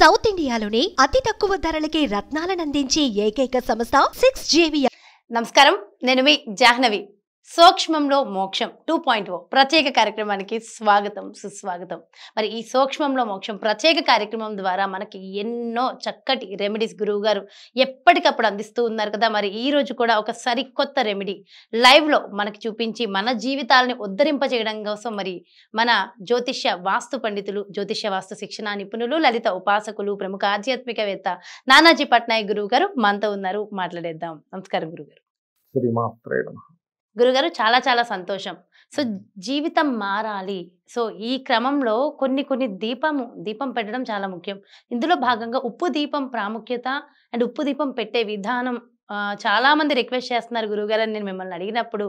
south ఇండియాలోనే అతి తక్కువ ధరలకే రత్నాలను అందించే ఏకైక సంస్థ సిక్స్ జేవియా నమస్కారం నేను మీ జాహ్నవి సూక్ష్మంలో మోక్షం టూ పాయింట్ ఓ ప్రత్యేక కార్యక్రమానికి స్వాగతం సుస్వాగతం మరి ఈ సూక్ష్మంలో మోక్షం ప్రత్యేక కార్యక్రమం ద్వారా మనకి ఎన్నో చక్కటి రెమెడీస్ గురువు గారు ఎప్పటికప్పుడు అందిస్తూ ఉన్నారు కదా మరి ఈ రోజు కూడా ఒక సరికొత్త రెమెడీ లైవ్లో మనకి చూపించి మన జీవితాలని ఉద్ధరింపజేయడం కోసం మరి మన జ్యోతిష్య వాస్తు పండితులు జ్యోతిష్య వాస్తు శిక్షణ నిపుణులు లలిత ఉపాసకులు ప్రముఖ ఆధ్యాత్మికవేత్త నానాజీ పట్నాయక్ గురువు గారు మనతో ఉన్నారు మాట్లాడేద్దాం నమస్కారం గురుగారు శ్రీమాత్రే గురుగారు చాలా చాలా సంతోషం సో జీవితం మారాలి సో ఈ క్రమంలో కొన్ని కొన్ని దీపము దీపం పెట్టడం చాలా ముఖ్యం ఇందులో భాగంగా ఉప్పు దీపం ప్రాముఖ్యత అండ్ ఉప్పు దీపం పెట్టే విధానం చాలా మంది రిక్వెస్ట్ చేస్తున్నారు గురుగారు అని నేను మిమ్మల్ని అడిగినప్పుడు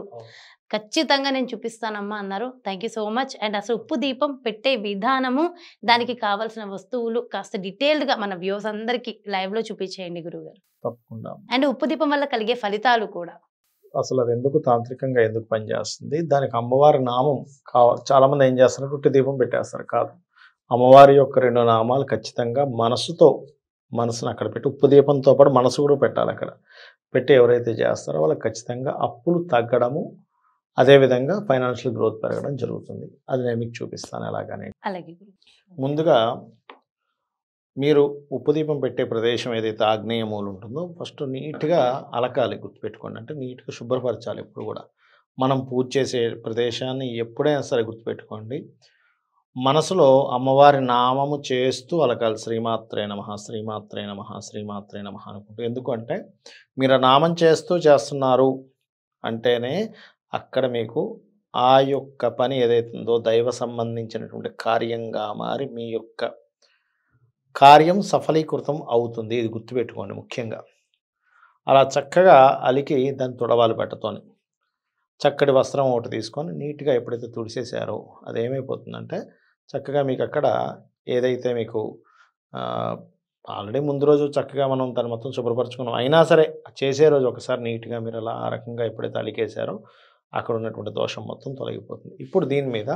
ఖచ్చితంగా నేను చూపిస్తానమ్మా అన్నారు థ్యాంక్ సో మచ్ అండ్ అసలు ఉప్పు దీపం పెట్టే విధానము దానికి కావాల్సిన వస్తువులు కాస్త డీటెయిల్డ్గా మన వ్యూస్ అందరికీ లైవ్లో చూపించేయండి గురుగారు తప్పకుండా అండ్ ఉప్పు దీపం వల్ల కలిగే ఫలితాలు కూడా అసలు అది ఎందుకు తాంత్రికంగా ఎందుకు పనిచేస్తుంది దానికి అమ్మవారి నామం చాలా చాలామంది ఏం చేస్తారు రొట్టె దీపం పెట్టేస్తారు కాదు అమ్మవారి యొక్క రెండు నామాలు ఖచ్చితంగా మనసుతో మనసును అక్కడ పెట్టి ఉప్పు దీపంతో పాటు మనసు కూడా పెట్టాలి అక్కడ పెట్టి ఎవరైతే చేస్తారో వాళ్ళకి ఖచ్చితంగా అప్పులు తగ్గడము అదేవిధంగా ఫైనాన్షియల్ గ్రోత్ పెరగడం జరుగుతుంది అది నేను మీకు చూపిస్తాను ఎలాగనే ముందుగా మీరు ఉపదీపం పెట్టే ప్రదేశం ఏదైతే ఆగ్నేయ మూలు ఉంటుందో ఫస్ట్ నీట్గా అలకాలి గుర్తుపెట్టుకోండి అంటే నీట్గా శుభ్రపరచాలి ఎప్పుడు కూడా మనం పూజ చేసే ప్రదేశాన్ని ఎప్పుడైనా సరే గుర్తుపెట్టుకోండి మనసులో అమ్మవారి నామము చేస్తూ అలకాలి శ్రీమాత్రే నమ శ్రీమాత్రే నమ శ్రీమాత్రే నమ అనుకుంటూ ఎందుకంటే మీరు నామం చేస్తూ చేస్తున్నారు అంటేనే అక్కడ మీకు ఆ యొక్క పని ఏదైతుందో దైవ సంబంధించినటువంటి కార్యంగా మారి మీ యొక్క కార్యం సఫలీకృతం అవుతుంది ఇది గుర్తుపెట్టుకోండి ముఖ్యంగా అలా చక్కగా అలికి దాన్ని తుడవాలి బట్టతోని చక్కటి వస్త్రం ఒకటి తీసుకొని నీట్గా ఎప్పుడైతే తుడిసేసారో అది ఏమైపోతుందంటే చక్కగా మీకు అక్కడ ఏదైతే మీకు ఆల్రెడీ ముందు రోజు చక్కగా మనం దాన్ని మొత్తం శుభ్రపరచుకున్నాం అయినా సరే చేసే రోజు ఒకసారి నీట్గా మీరు అలా ఆ రకంగా ఎప్పుడైతే అలికేసారో అక్కడ ఉన్నటువంటి దోషం మొత్తం తొలగిపోతుంది ఇప్పుడు దీని మీద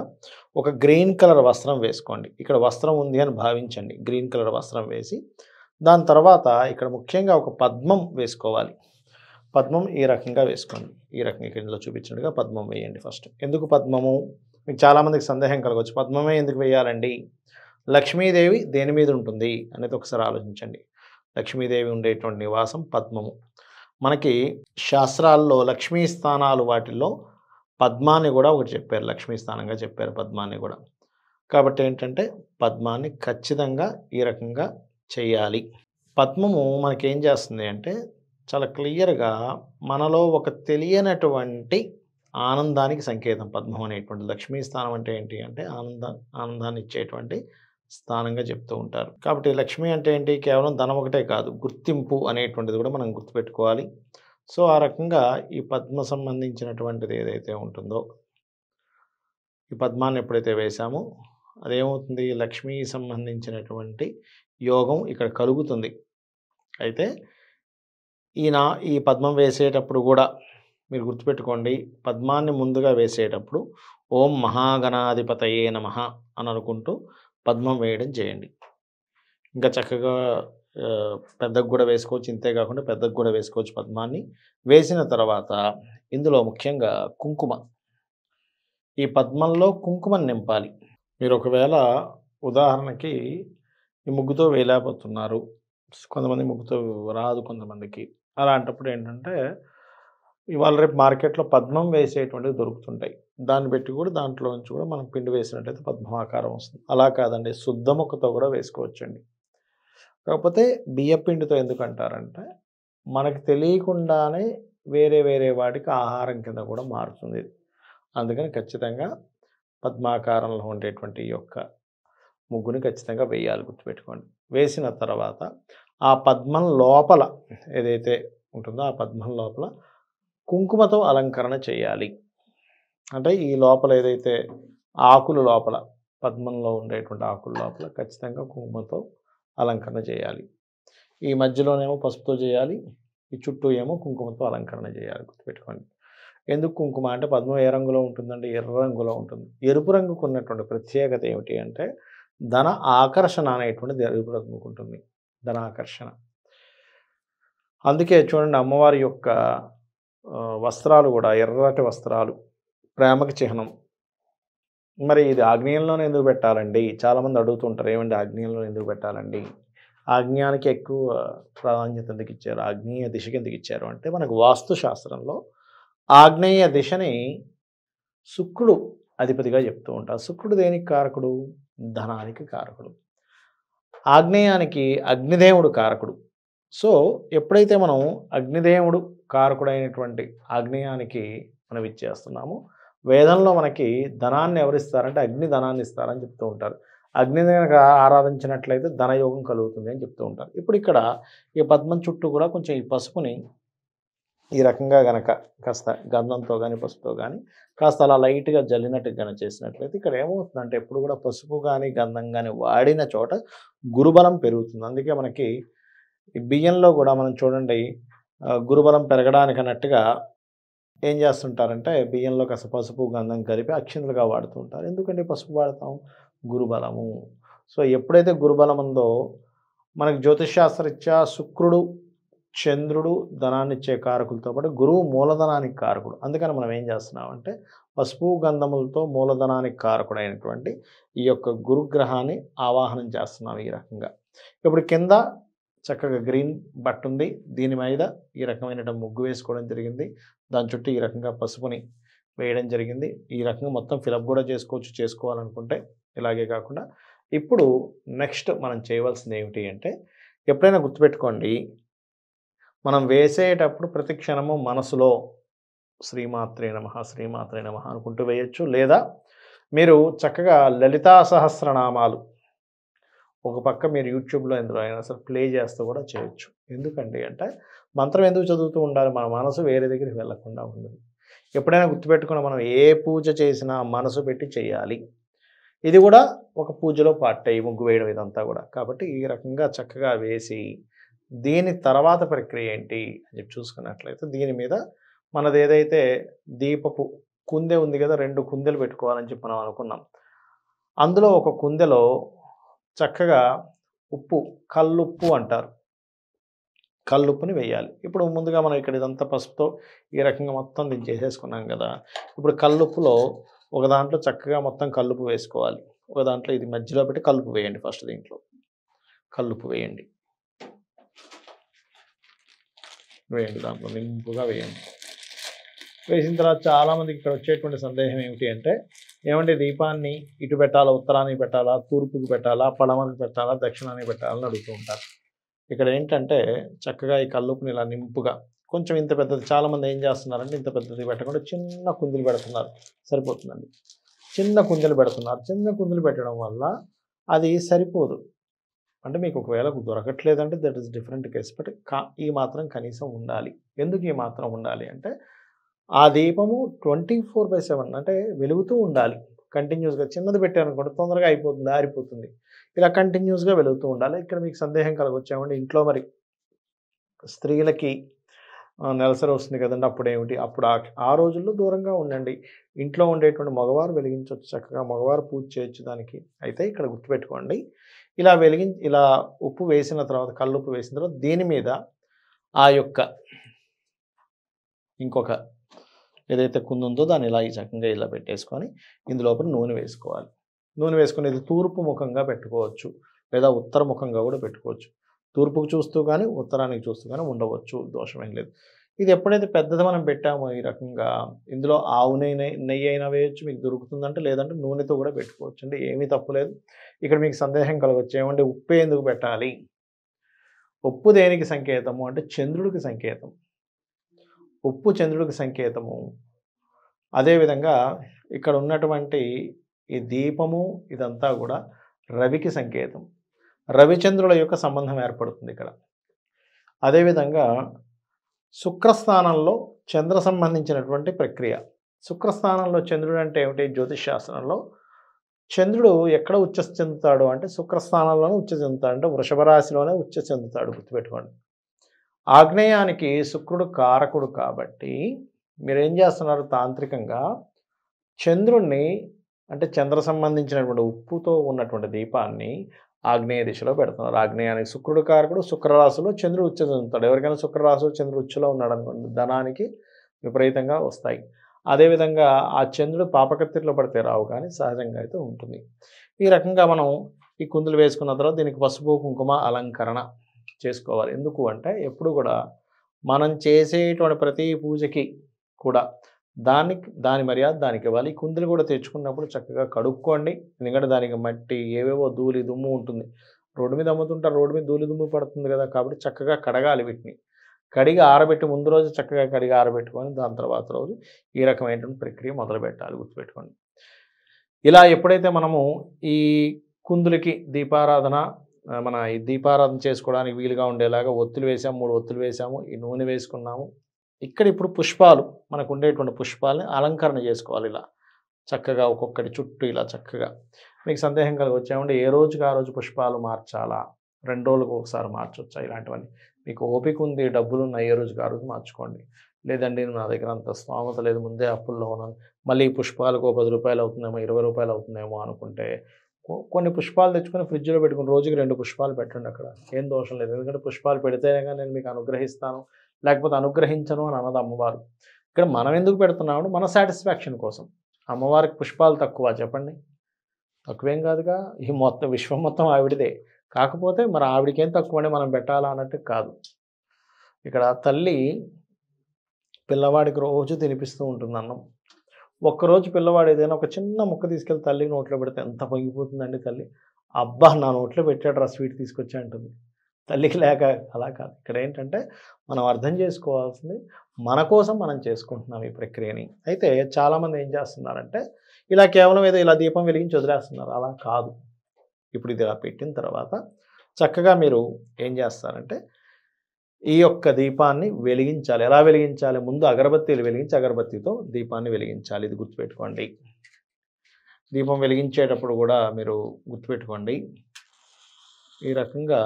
ఒక గ్రీన్ కలర్ వస్త్రం వేసుకోండి ఇక్కడ వస్త్రం ఉంది అని భావించండి గ్రీన్ కలర్ వస్త్రం వేసి దాని తర్వాత ఇక్కడ ముఖ్యంగా ఒక పద్మం వేసుకోవాలి పద్మం ఈ రకంగా వేసుకోండి ఈ రకంగా కిందలో చూపించినట్టుగా పద్మం వేయండి ఫస్ట్ ఎందుకు పద్మము మీకు చాలామందికి సందేహం కలగవచ్చు పద్మమే ఎందుకు వేయాలండి లక్ష్మీదేవి దేని మీద ఉంటుంది అనేది ఒకసారి ఆలోచించండి లక్ష్మీదేవి ఉండేటువంటి నివాసం పద్మము మనకి శాస్త్రాల్లో లక్ష్మీ స్థానాలు వాటిల్లో పద్మాన్ని కూడా ఒకటి చెప్పారు లక్ష్మీ స్థానంగా చెప్పారు పద్మాన్ని కూడా కాబట్టి ఏంటంటే పద్మాన్ని ఖచ్చితంగా ఈ రకంగా చేయాలి పద్మము మనకేం చేస్తుంది అంటే చాలా క్లియర్గా మనలో ఒక తెలియనటువంటి ఆనందానికి సంకేతం పద్మం అనేటువంటి లక్ష్మీ స్థానం అంటే ఏంటి అంటే ఆనంద ఆనందాన్ని ఇచ్చేటువంటి స్థానంగా చెప్తూ ఉంటారు కాబట్టి లక్ష్మి అంటే ఏంటి కేవలం ధనం ఒకటే కాదు గుర్తింపు అనేటువంటిది కూడా మనం గుర్తుపెట్టుకోవాలి సో ఆ రకంగా ఈ పద్మ సంబంధించినటువంటిది ఏదైతే ఉంటుందో ఈ పద్మాన్ని ఎప్పుడైతే వేశామో అదేమవుతుంది లక్ష్మీ సంబంధించినటువంటి యోగం ఇక్కడ కలుగుతుంది అయితే ఈయన ఈ పద్మం వేసేటప్పుడు కూడా మీరు గుర్తుపెట్టుకోండి పద్మాన్ని ముందుగా వేసేటప్పుడు ఓం మహాగణాధిపతయే నమ అని అనుకుంటూ పద్మం వేయడం చేయండి ఇంకా చక్కగా పెద్దకు కూడా వేసుకోవచ్చు ఇంతే కాకుండా పెద్దకు కూడా వేసుకోవచ్చు పద్మాన్ని వేసిన తర్వాత ఇందులో ముఖ్యంగా కుంకుమ ఈ పద్మంలో కుంకుమను నింపాలి మీరు ఒకవేళ ఉదాహరణకి ఈ ముగ్గుతో వేయలేకపోతున్నారు కొంతమంది ముగ్గుతో రాదు కొంతమందికి అలాంటప్పుడు ఏంటంటే ఇవాళ రేపు మార్కెట్లో పద్మం వేసేటువంటివి దొరుకుతుంటాయి దాన్ని పెట్టి కూడా దాంట్లో నుంచి కూడా మనం పిండి వేసినట్టయితే పద్మాకారం వస్తుంది అలా కాదండి శుద్ధ ముక్కతో కూడా వేసుకోవచ్చండి కాకపోతే బియ్య పిండితో ఎందుకు అంటారంటే మనకు తెలియకుండానే వేరే వేరే వాటికి ఆహారం కింద కూడా మారుతుంది అందుకని ఖచ్చితంగా పద్మాకారంలో ఉండేటువంటి యొక్క ముగ్గుని ఖచ్చితంగా వేయాలి గుర్తుపెట్టుకోండి వేసిన తర్వాత ఆ పద్మం లోపల ఏదైతే ఉంటుందో ఆ పద్మం లోపల కుంకుమతో అలంకరణ చేయాలి అంటే ఈ లోపల ఏదైతే ఆకులు లోపల పద్మంలో ఉండేటువంటి ఆకుల లోపల ఖచ్చితంగా కుంకుమతో అలంకరణ చేయాలి ఈ మధ్యలోనేమో పసుపుతో చేయాలి ఈ చుట్టూ ఏమో కుంకుమతో అలంకరణ చేయాలి గుర్తుపెట్టుకోండి ఎందుకు కుంకుమ అంటే పద్మం ఏ రంగులో ఉంటుందంటే ఎర్ర రంగులో ఉంటుంది ఎరుపు రంగుకు ఉన్నటువంటి ప్రత్యేకత ఏమిటి అంటే ధన ఆకర్షణ అనేటువంటిది ఎరుపు రంగుకు ఉంటుంది ఆకర్షణ అందుకే చూడండి అమ్మవారి యొక్క వస్త్రాలు కూడా ఎర్రటి వస్త్రాలు ప్రేమకు చిహ్నం మరి ఇది ఆగ్నేయంలోనే ఎందుకు పెట్టాలండి చాలామంది అడుగుతుంటారు ఏమండి ఆగ్నేయంలో ఎందుకు పెట్టాలండి ఆగ్నేయానికి ఎక్కువ ప్రాధాన్యత ఎందుకు ఇచ్చారు ఆగ్నేయ దిశకి ఎందుకు ఇచ్చారు అంటే మనకు వాస్తు శాస్త్రంలో ఆగ్నేయ దిశని శుక్రుడు అధిపతిగా చెప్తూ ఉంటారు శుక్రుడు దేనికి కారకుడు ధనానికి కారకుడు ఆగ్నేయానికి అగ్నిదేవుడు కారకుడు సో ఎప్పుడైతే మనం అగ్నిదేవుడు కారకుడైనటువంటి ఆగ్నేయానికి మనం ఇచ్చేస్తున్నామో వేదంలో మనకి ధనాన్ని ఎవరిస్తారంటే అగ్ని ధనాన్ని ఇస్తారని చెప్తూ ఉంటారు అగ్ని కనుక ఆరాధించినట్లయితే ధనయోగం కలుగుతుంది అని చెప్తూ ఉంటారు ఇప్పుడు ఇక్కడ ఈ పద్మం చుట్టూ కూడా కొంచెం ఈ పసుపుని ఈ రకంగా గనక కాస్త గంధంతో కానీ పసుపుతో కానీ కాస్త అలా లైట్గా జల్లినట్టు కనుక చేసినట్లయితే ఇక్కడ ఏమవుతుందంటే ఎప్పుడు కూడా పసుపు కానీ గంధం కానీ వాడిన చోట గురుబలం పెరుగుతుంది అందుకే మనకి బియ్యంలో కూడా మనం చూడండి గురుబలం పెరగడానికి అన్నట్టుగా ఏం చేస్తుంటారంటే బియ్యంలో కాస్త పసుపు గంధం కలిపి అక్షింతలుగా వాడుతూ ఉంటారు ఎందుకంటే పసుపు వాడతాం గురుబలము సో ఎప్పుడైతే గురుబలం ఉందో మనకు జ్యోతిషాస్త్రరీత్యా శుక్రుడు చంద్రుడు ధనాన్నిచ్చే కారకులతో పాటు గురువు మూలధనానికి కారకుడు అందుకని మనం ఏం చేస్తున్నామంటే పసుపు గంధములతో మూలధనానికి కారకుడైనటువంటి ఈ యొక్క గురుగ్రహాన్ని ఆవాహనం చేస్తున్నాం ఈ రకంగా ఇప్పుడు కింద చక్కగా గ్రీన్ బట్ ఉంది దీని మీద ఈ రకమైన ముగ్గు వేసుకోవడం జరిగింది దాని చుట్టూ ఈ రకంగా పసుపుని వేయడం జరిగింది ఈ రకంగా మొత్తం ఫిలప్ కూడా చేసుకోవచ్చు చేసుకోవాలనుకుంటే ఇలాగే కాకుండా ఇప్పుడు నెక్స్ట్ మనం చేయవలసింది ఏమిటి అంటే ఎప్పుడైనా గుర్తుపెట్టుకోండి మనం వేసేటప్పుడు ప్రతి క్షణము మనసులో శ్రీమాత్రే నమ శ్రీమాత్రే నమ అనుకుంటూ వేయచ్చు లేదా మీరు చక్కగా లలితా సహస్రనామాలు ఒక పక్క మీరు యూట్యూబ్లో ఎందులో అయినా సరే ప్లే చేస్తూ కూడా చేయొచ్చు ఎందుకండి అంటే మంత్రం ఎందుకు చదువుతూ ఉండాలి మన మనసు వేరే దగ్గరికి వెళ్లకుండా ఉండదు ఎప్పుడైనా గుర్తుపెట్టుకున్న మనం ఏ పూజ చేసినా మనసు పెట్టి చేయాలి ఇది కూడా ఒక పూజలో పార్ట్ అయ్యి ముగ్గు వేయడం ఇదంతా కూడా కాబట్టి ఈ రకంగా చక్కగా వేసి దీని తర్వాత ప్రక్రియ ఏంటి అని చెప్పి చూసుకున్నట్లయితే దీని మీద మనది ఏదైతే దీపపు కుందె ఉంది కదా రెండు కుందెలు పెట్టుకోవాలని చెప్పి మనం అనుకున్నాం అందులో ఒక కుందెలో చక్కగా ఉప్పు కల్లుప్పు అంటారు కల్లుప్పుని వేయాలి ఇప్పుడు ముందుగా మనం ఇక్కడ ఇదంతా పసుపుతో ఈ రకంగా మొత్తం దీన్ని చేసేసుకున్నాం కదా ఇప్పుడు కల్లుప్పులో ఒక దాంట్లో చక్కగా మొత్తం కల్లుపు వేసుకోవాలి ఒక దాంట్లో ఇది మధ్యలో పెట్టి కల్లుపు వేయండి ఫస్ట్ దీంట్లో కల్లుపు వేయండి వేయండి దాంట్లో నింపుగా వేయండి వేసిన తర్వాత చాలామందికి ఇక్కడ వచ్చేటువంటి సందేహం ఏమిటి అంటే ఏమంటే దీపాన్ని ఇటు పెట్టాలా ఉత్తరానికి పెట్టాలా తూర్పుకి పెట్టాలా పడమనికి పెట్టాలా దక్షిణానికి పెట్టాలని అడుగుతూ ఉంటారు ఇక్కడ ఏంటంటే చక్కగా ఈ కల్లుపుని ఇలా నింపుగా కొంచెం ఇంత పెద్దది చాలామంది ఏం చేస్తున్నారంటే ఇంత పెద్దది పెట్టకుండా చిన్న కుందులు పెడుతున్నారు సరిపోతుందండి చిన్న కుందులు పెడుతున్నారు చిన్న కుందులు పెట్టడం వల్ల అది సరిపోదు అంటే మీకు ఒకవేళ దొరకట్లేదంటే that is different case but ఈ మాత్రం కనీసం ఉండాలి ఎందుకు ఈ మాత్రం ఉండాలి అంటే ఆ దీపము ట్వంటీ ఫోర్ బై సెవెన్ అంటే వెలుగుతూ ఉండాలి కంటిన్యూస్గా చిన్నది అనుకోండి తొందరగా అయిపోతుంది ఆరిపోతుంది ఇలా కంటిన్యూస్గా వెలుగుతూ ఉండాలి ఇక్కడ మీకు సందేహం కలగొచ్చామండి ఇంట్లో మరి స్త్రీలకి నెలసరి వస్తుంది కదండి అప్పుడు ఏమిటి అప్పుడు ఆ రోజుల్లో దూరంగా ఉండండి ఇంట్లో ఉండేటువంటి మగవారు వెలిగించవచ్చు చక్కగా మగవారు పూజ చేయొచ్చు దానికి అయితే ఇక్కడ గుర్తుపెట్టుకోండి ఇలా వెలిగి ఇలా ఉప్పు వేసిన తర్వాత కళ్ళు ఉప్పు వేసిన తర్వాత దీని మీద ఆ యొక్క ఇంకొక ఏదైతే కుందుందో దాన్ని ఇలా ఈ చక్కగా ఇలా పెట్టేసుకొని ఇందులోపల నూనె వేసుకోవాలి నూనె వేసుకుని ఇది తూర్పు ముఖంగా పెట్టుకోవచ్చు లేదా ఉత్తర ముఖంగా కూడా పెట్టుకోవచ్చు తూర్పుకు చూస్తూ కానీ ఉత్తరానికి చూస్తూ కానీ ఉండవచ్చు దోషం ఏం లేదు ఇది ఎప్పుడైతే పెద్దది మనం పెట్టామో ఈ రకంగా ఇందులో ఆవు నెయ్యి నెయ్యి అయినా వేయచ్చు మీకు దొరుకుతుందంటే లేదంటే నూనెతో కూడా పెట్టుకోవచ్చు అంటే ఏమీ తప్పులేదు ఇక్కడ మీకు సందేహం కలగవచ్చు ఏమంటే ఉప్పు ఎందుకు పెట్టాలి ఉప్పు దేనికి సంకేతము అంటే చంద్రుడికి సంకేతం ఉప్పు చంద్రుడికి సంకేతము అదేవిధంగా ఇక్కడ ఉన్నటువంటి ఈ దీపము ఇదంతా కూడా రవికి సంకేతం రవిచంద్రుల యొక్క సంబంధం ఏర్పడుతుంది ఇక్కడ అదేవిధంగా శుక్రస్థానంలో చంద్ర సంబంధించినటువంటి ప్రక్రియ శుక్రస్థానంలో చంద్రుడు అంటే ఏమిటి జ్యోతిష్ శాస్త్రంలో చంద్రుడు ఎక్కడ ఉచ్చ చెందుతాడు అంటే శుక్రస్థానంలోనే ఉచ్చ చెందుతాడు అంటే వృషభ రాశిలోనే ఉచ్చ చెందుతాడు గుర్తుపెట్టుకోండి ఆగ్నేయానికి శుక్రుడు కారకుడు కాబట్టి మీరు ఏం చేస్తున్నారు తాంత్రికంగా చంద్రుణ్ణి అంటే చంద్ర సంబంధించినటువంటి ఉప్పుతో ఉన్నటువంటి దీపాన్ని ఆగ్నేయ దిశలో పెడుతున్నారు ఆగ్నేయానికి శుక్రుడు కారకుడు శుక్రరాశిలో చంద్రుడు ఉచ్చ చెందుతాడు ఎవరికైనా శుక్రరాశులు చంద్రుడు ఉచ్చలో ఉన్నాడు అనుకోండి ధనానికి విపరీతంగా వస్తాయి అదేవిధంగా ఆ చంద్రుడు పాపకత్తిలో పడితే రావు కానీ సహజంగా అయితే ఉంటుంది ఈ రకంగా మనం ఈ కుందులు వేసుకున్న తర్వాత దీనికి పసుపు కుంకుమ అలంకరణ చేసుకోవాలి ఎందుకు అంటే ఎప్పుడు కూడా మనం చేసేటువంటి ప్రతి పూజకి కూడా దానికి దాని మర్యాద దానికి ఇవ్వాలి కుందులు కూడా తెచ్చుకున్నప్పుడు చక్కగా కడుక్కోండి ఎందుకంటే దానికి మట్టి ఏవేవో ధూళి దుమ్ము ఉంటుంది రోడ్డు మీద అమ్ముతుంటే రోడ్డు మీద ధూళి దుమ్ము పడుతుంది కదా కాబట్టి చక్కగా కడగాలి వీటిని కడిగి ఆరబెట్టి ముందు రోజు చక్కగా కడిగి ఆరబెట్టుకొని దాని తర్వాత రోజు ఈ రకమైనటువంటి ప్రక్రియ మొదలు పెట్టాలి గుర్తుపెట్టుకోండి ఇలా ఎప్పుడైతే మనము ఈ కుందులకి దీపారాధన మన దీపారాధన చేసుకోవడానికి వీలుగా ఉండేలాగా ఒత్తులు వేసాము మూడు ఒత్తులు వేసాము ఈ నూనె వేసుకున్నాము ఇక్కడ ఇప్పుడు పుష్పాలు మనకు ఉండేటువంటి పుష్పాలని అలంకరణ చేసుకోవాలి ఇలా చక్కగా ఒక్కొక్కటి చుట్టూ ఇలా చక్కగా మీకు సందేహం కలిగి వచ్చామంటే ఏ రోజుకి ఆ రోజు పుష్పాలు మార్చాలా రెండు రోజులకు ఒకసారి మార్చొచ్చా ఇలాంటివన్నీ మీకు ఓపిక ఉంది డబ్బులు ఉన్నాయి ఏ రోజుకి ఆ రోజు మార్చుకోండి లేదండి నా దగ్గర అంత స్వామత లేదు ముందే అప్పుల్లో ఉన్నాను మళ్ళీ పుష్పాలకు పది రూపాయలు అవుతుందేమో ఇరవై రూపాయలు అవుతుందేమో అనుకుంటే కొన్ని పుష్పాలు తెచ్చుకొని ఫ్రిడ్జ్లో పెట్టుకుని రోజుకి రెండు పుష్పాలు పెట్టండి అక్కడ ఏం దోషం లేదు ఎందుకంటే పుష్పాలు పెడితేనే కానీ నేను మీకు అనుగ్రహిస్తాను లేకపోతే అనుగ్రహించను అని అన్నది అమ్మవారు ఇక్కడ మనం ఎందుకు పెడుతున్నామంటే మన సాటిస్ఫాక్షన్ కోసం అమ్మవారికి పుష్పాలు తక్కువ చెప్పండి తక్కువేం కాదుగా ఈ మొత్తం విశ్వం మొత్తం ఆవిడదే కాకపోతే మరి ఆవిడకేం తక్కువనే మనం పెట్టాలా అన్నట్టు కాదు ఇక్కడ తల్లి పిల్లవాడికి రోజు తినిపిస్తూ ఉంటుంది అన్నం ఒక్కరోజు పిల్లవాడు ఏదైనా ఒక చిన్న ముక్క తీసుకెళ్ళి తల్లి నోట్లో పెడితే ఎంత పొంగిపోతుందండి తల్లి అబ్బా నా నోట్లో పెట్టాడు రా స్వీట్ తీసుకొచ్చా అంటుంది తల్లికి లేక అలా కాదు ఇక్కడ ఏంటంటే మనం అర్థం చేసుకోవాల్సింది మన కోసం మనం చేసుకుంటున్నాం ఈ ప్రక్రియని అయితే చాలామంది ఏం చేస్తున్నారంటే ఇలా కేవలం ఏదో ఇలా దీపం వెలిగించి వదిలేస్తున్నారు అలా కాదు ఇప్పుడు ఇది ఇలా పెట్టిన తర్వాత చక్కగా మీరు ఏం చేస్తారంటే ఈ యొక్క దీపాన్ని వెలిగించాలి ఎలా వెలిగించాలి ముందు అగరబత్తీలు వెలిగించి అగరబత్తితో దీపాన్ని వెలిగించాలి ఇది గుర్తుపెట్టుకోండి దీపం వెలిగించేటప్పుడు కూడా మీరు గుర్తుపెట్టుకోండి ఈ రకంగా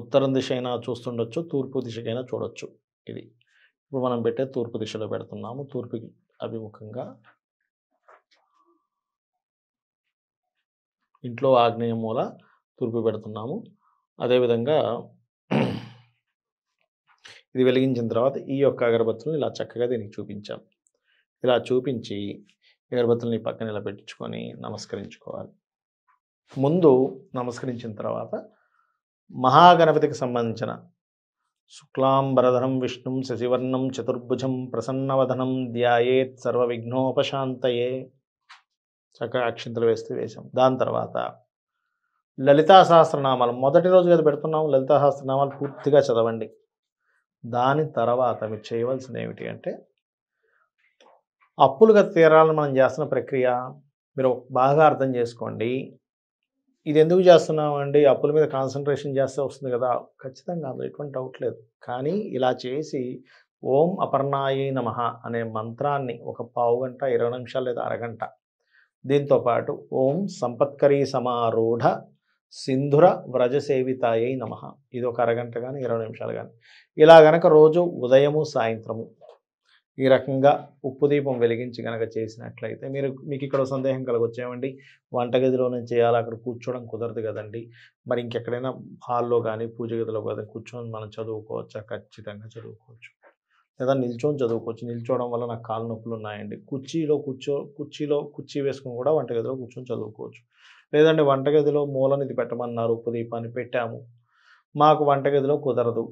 ఉత్తరం దిశ అయినా చూస్తుండొచ్చు తూర్పు దిశకైనా చూడొచ్చు ఇది ఇప్పుడు మనం పెట్టే తూర్పు దిశలో పెడుతున్నాము తూర్పు అభిముఖంగా ఇంట్లో ఆగ్నేయం మూల తూర్పు పెడుతున్నాము అదేవిధంగా ఇది వెలిగించిన తర్వాత ఈ యొక్క అగరబత్తులను ఇలా చక్కగా దీనికి చూపించాం ఇలా చూపించి అగరబత్తులని పక్కన ఇలా పెట్టించుకొని నమస్కరించుకోవాలి ముందు నమస్కరించిన తర్వాత మహాగణపతికి సంబంధించిన శుక్లాంబరధనం విష్ణుం శశివర్ణం చతుర్భుజం ప్రసన్నవధనం ధ్యాయేత్ సర్వ విఘ్నోపశాంతయే చక్కగా అక్షింతలు వేస్తూ వేశాం దాని తర్వాత లలితా సహస్రనామాలు మొదటి రోజు కదా పెడుతున్నాం లలితా సహస్రనామాలు పూర్తిగా చదవండి దాని తర్వాత మీరు చేయవలసింది ఏమిటి అంటే అప్పులుగా తీరాలని మనం చేస్తున్న ప్రక్రియ మీరు బాగా అర్థం చేసుకోండి ఇది ఎందుకు చేస్తున్నామండి అప్పుల మీద కాన్సన్ట్రేషన్ చేస్తే వస్తుంది కదా ఖచ్చితంగా అందులో ఎటువంటి డౌట్ లేదు కానీ ఇలా చేసి ఓం అపర్ణాయి నమ అనే మంత్రాన్ని ఒక పావు గంట ఇరవై నిమిషాలు లేదా అరగంట దీంతోపాటు ఓం సంపత్కరీ సమారూఢ సింధుర వ్రజసేవితాయై నమ ఇది ఒక అరగంట కానీ ఇరవై నిమిషాలు కానీ ఇలా గనక రోజు ఉదయము సాయంత్రము ఈ రకంగా ఉప్పు దీపం వెలిగించి గనక చేసినట్లయితే మీరు మీకు ఇక్కడ సందేహం కలగొచ్చేమండి వంటగదిలోనే చేయాలి అక్కడ కూర్చోవడం కుదరదు కదండి మరి ఇంకెక్కడైనా హాల్లో కానీ పూజ గదిలో కానీ కూర్చొని మనం చదువుకోవచ్చా ఖచ్చితంగా చదువుకోవచ్చు లేదా నిల్చొని చదువుకోవచ్చు నిల్చోవడం వల్ల నాకు కాలు నొప్పులు ఉన్నాయండి కుర్చీలో కూర్చో కుర్చీలో కుర్చీ వేసుకుని కూడా వంటగదిలో కూర్చొని చదువుకోవచ్చు లేదంటే వంటగదిలో మూలని ఇది పెట్టమన్నారు ఉప్పు దీపాన్ని పెట్టాము మాకు వంటగదిలో కుదరదు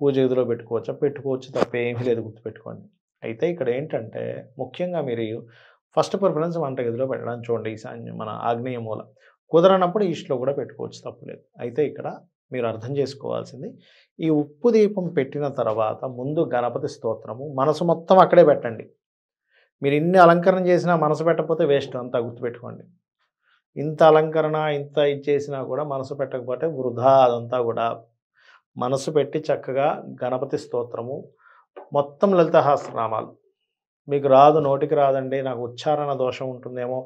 పూజ గదిలో పెట్టుకోవచ్చా పెట్టుకోవచ్చు తప్ప ఏమీ లేదు గుర్తుపెట్టుకోండి అయితే ఇక్కడ ఏంటంటే ముఖ్యంగా మీరు ఫస్ట్ ప్రిఫరెన్స్ వంటగదిలో పెట్టడానికి చూడండి ఈశాన్య మన ఆగ్నేయ మూల కుదరనప్పుడు ఈస్ట్లో కూడా పెట్టుకోవచ్చు తప్పులేదు అయితే ఇక్కడ మీరు అర్థం చేసుకోవాల్సింది ఈ ఉప్పు దీపం పెట్టిన తర్వాత ముందు గణపతి స్తోత్రము మనసు మొత్తం అక్కడే పెట్టండి మీరు ఇన్ని అలంకరణ చేసినా మనసు పెట్టకపోతే వేస్ట్ అంతా గుర్తుపెట్టుకోండి ఇంత అలంకరణ ఇంత ఇచ్చేసినా కూడా మనసు పెట్టకపోతే వృధా అదంతా కూడా మనసు పెట్టి చక్కగా గణపతి స్తోత్రము మొత్తం లలితహాస్త్రనామాలు మీకు రాదు నోటికి రాదండి నాకు ఉచ్చారణ దోషం ఉంటుందేమో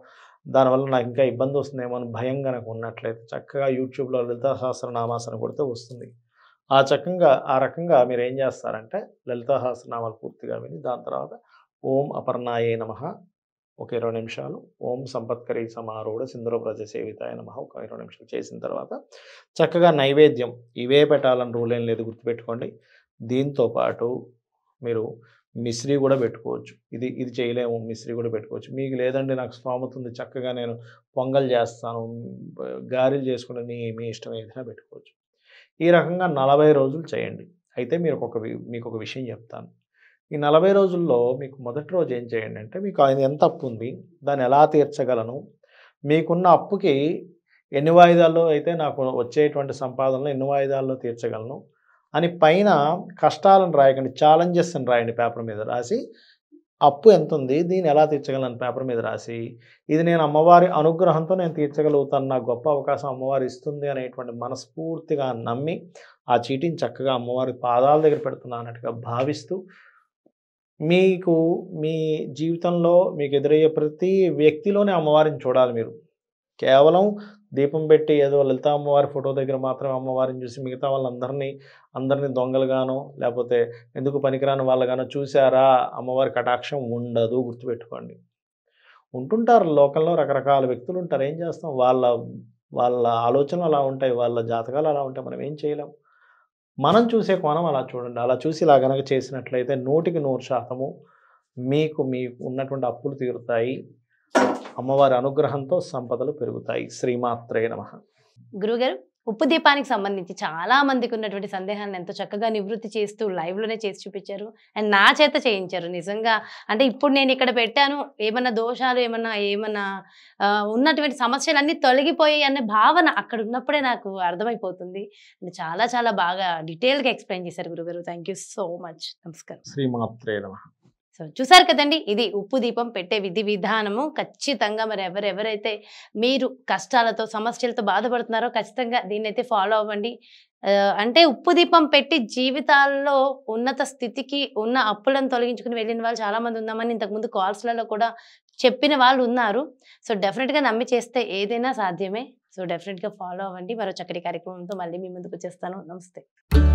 దానివల్ల నాకు ఇంకా ఇబ్బంది వస్తుందేమో అని భయం కనుక ఉన్నట్లయితే చక్కగా యూట్యూబ్లో లలితా సహస్రనామాసన కొడితే వస్తుంది ఆ చక్కగా ఆ రకంగా మీరు ఏం చేస్తారంటే లలితా సహస్రనామాలు పూర్తిగా విని దాని తర్వాత ఓం అపర్ణాయే నమ ఒక ఇరవై నిమిషాలు ఓం సంపత్కరీ సమారూఢ సింధుర ప్రజ సేవితాయ మహా ఒక ఇరవై నిమిషాలు చేసిన తర్వాత చక్కగా నైవేద్యం ఇవే పెట్టాలని రూల్ ఏం లేదు గుర్తుపెట్టుకోండి దీంతో పాటు మీరు మిశ్రీ కూడా పెట్టుకోవచ్చు ఇది ఇది చేయలేము మిశ్రీ కూడా పెట్టుకోవచ్చు మీకు లేదండి నాకు స్తోమత ఉంది చక్కగా నేను పొంగల్ చేస్తాను గారెలు చేసుకుంటే మీ మీ ఇష్టం ఏదైనా పెట్టుకోవచ్చు ఈ రకంగా నలభై రోజులు చేయండి అయితే మీరు ఒక మీకు ఒక విషయం చెప్తాను ఈ నలభై రోజుల్లో మీకు మొదటి రోజు ఏం చేయండి అంటే మీకు ఆయన ఎంత అప్పు ఉంది దాన్ని ఎలా తీర్చగలను మీకున్న అప్పుకి ఎన్ని వాయిదాల్లో అయితే నాకు వచ్చేటువంటి సంపాదనలు ఎన్ని వాయిదాల్లో తీర్చగలను అని పైన కష్టాలను రాయకండి ఛాలెంజెస్ని రాయండి పేపర్ మీద రాసి అప్పు ఎంత ఉంది దీన్ని ఎలా తీర్చగలను పేపర్ మీద రాసి ఇది నేను అమ్మవారి అనుగ్రహంతో నేను తీర్చగలుగుతాను నాకు గొప్ప అవకాశం అమ్మవారు ఇస్తుంది అనేటువంటి మనస్ఫూర్తిగా నమ్మి ఆ చీటీని చక్కగా అమ్మవారి పాదాల దగ్గర పెడుతున్నా అన్నట్టుగా భావిస్తూ మీకు మీ జీవితంలో మీకు ఎదురయ్యే ప్రతి వ్యక్తిలోనే అమ్మవారిని చూడాలి మీరు కేవలం దీపం పెట్టి ఏదో లలిత అమ్మవారి ఫోటో దగ్గర మాత్రమే అమ్మవారిని చూసి మిగతా వాళ్ళందరినీ అందరినీ దొంగలుగానో లేకపోతే ఎందుకు పనికిరాని వాళ్ళగానో చూసారా అమ్మవారి కటాక్షం ఉండదు గుర్తుపెట్టుకోండి ఉంటుంటారు లోకంలో రకరకాల వ్యక్తులు ఉంటారు ఏం చేస్తాం వాళ్ళ వాళ్ళ ఆలోచనలు అలా ఉంటాయి వాళ్ళ జాతకాలు అలా ఉంటాయి మనం ఏం చేయలేము మనం చూసే కోణం అలా చూడండి అలా చూసి ఇలా కనుక చేసినట్లయితే నూటికి నూరు శాతము మీకు మీ ఉన్నటువంటి అప్పులు తీరుతాయి అమ్మవారి అనుగ్రహంతో సంపదలు పెరుగుతాయి శ్రీమాత్రే నమ గురుగారు ఉప్పు దీపానికి సంబంధించి చాలా మందికి ఉన్నటువంటి సందేహాన్ని ఎంతో చక్కగా నివృత్తి చేస్తూ లైవ్లోనే చేసి చూపించారు అండ్ నా చేత చేయించారు నిజంగా అంటే ఇప్పుడు నేను ఇక్కడ పెట్టాను ఏమన్నా దోషాలు ఏమన్నా ఏమన్నా ఉన్నటువంటి సమస్యలన్నీ తొలగిపోయాయి అనే భావన అక్కడ ఉన్నప్పుడే నాకు అర్థమైపోతుంది చాలా చాలా బాగా డీటెయిల్గా ఎక్స్ప్లెయిన్ చేశారు గురుగారు థ్యాంక్ సో మచ్ నమస్కారం శ్రీమాత్రే నమ సో చూసారు కదండి ఇది ఉప్పు దీపం పెట్టే విధి విధానము ఖచ్చితంగా మరి ఎవరెవరైతే మీరు కష్టాలతో సమస్యలతో బాధపడుతున్నారో ఖచ్చితంగా దీన్నైతే ఫాలో అవ్వండి అంటే ఉప్పు దీపం పెట్టి జీవితాల్లో ఉన్నత స్థితికి ఉన్న అప్పులను తొలగించుకుని వెళ్ళిన వాళ్ళు చాలామంది ఉన్నామని ఇంతకుముందు కాల్స్లలో కూడా చెప్పిన వాళ్ళు ఉన్నారు సో డెఫినెట్గా నమ్మి చేస్తే ఏదైనా సాధ్యమే సో డెఫినెట్గా ఫాలో అవ్వండి మరో చక్కటి కార్యక్రమంతో మళ్ళీ మీ ముందుకు వచ్చేస్తాను నమస్తే